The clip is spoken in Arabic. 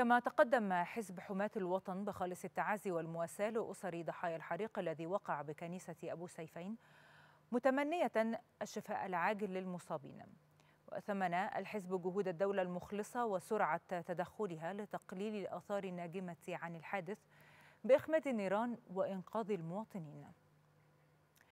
كما تقدم حزب حماة الوطن بخالص التعازي والمواساة لأسر ضحايا الحريق الذي وقع بكنيسة أبو سيفين متمنية الشفاء العاجل للمصابين وثمن الحزب جهود الدولة المخلصة وسرعة تدخلها لتقليل الآثار الناجمة عن الحادث بإخماد النيران وإنقاذ المواطنين